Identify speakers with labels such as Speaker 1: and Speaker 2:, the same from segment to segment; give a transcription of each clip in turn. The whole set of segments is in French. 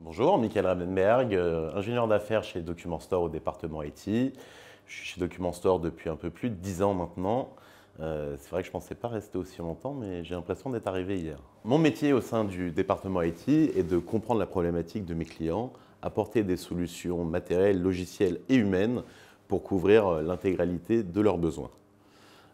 Speaker 1: Bonjour, Michael Rabenberg, euh, ingénieur d'affaires chez Document Store au département IT. Je suis chez Document Store depuis un peu plus de 10 ans maintenant. Euh, c'est vrai que je ne pensais pas rester aussi longtemps, mais j'ai l'impression d'être arrivé hier. Mon métier au sein du département IT est de comprendre la problématique de mes clients, apporter des solutions matérielles, logicielles et humaines pour couvrir euh, l'intégralité de leurs besoins.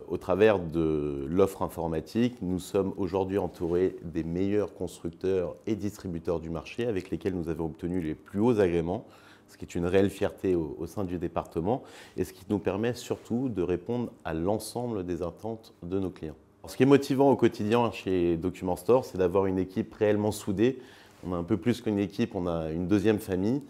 Speaker 1: Au travers de l'offre informatique, nous sommes aujourd'hui entourés des meilleurs constructeurs et distributeurs du marché avec lesquels nous avons obtenu les plus hauts agréments, ce qui est une réelle fierté au, sein du département et ce qui nous permet surtout de répondre à l'ensemble des attentes de nos clients. ce qui est motivant au quotidien chez Document Store, c'est d'avoir une équipe réellement soudée. On a un peu plus qu'une équipe, on a une deuxième famille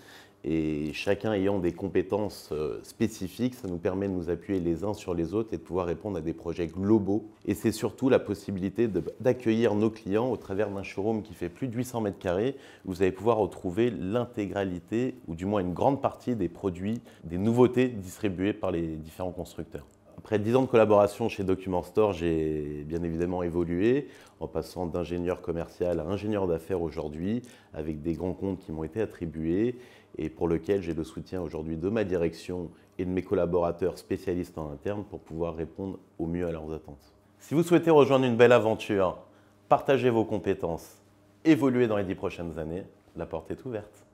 Speaker 1: et chacun ayant des compétences euh, spécifiques, ça nous permet de nous appuyer les uns sur les autres et de pouvoir répondre à des projets globaux. Et c'est surtout la possibilité d'accueillir nos clients au travers d'un showroom qui fait plus de 800 mètres carrés. Vous allez pouvoir retrouver l'intégralité, ou du moins une grande partie des produits, des nouveautés distribuées par les différents constructeurs après 10 ans de collaboration chez Document Store, j'ai bien évidemment évolué en passant d'ingénieur commercial à ingénieur d'affaires aujourd'hui, avec des grands comptes qui m'ont été attribués et pour lesquels j'ai le soutien aujourd'hui de ma direction et de mes collaborateurs spécialistes en interne pour pouvoir répondre au mieux à leurs attentes. Si vous souhaitez rejoindre une belle aventure, partager vos compétences, évoluer dans les 10 prochaines années, la porte est ouverte.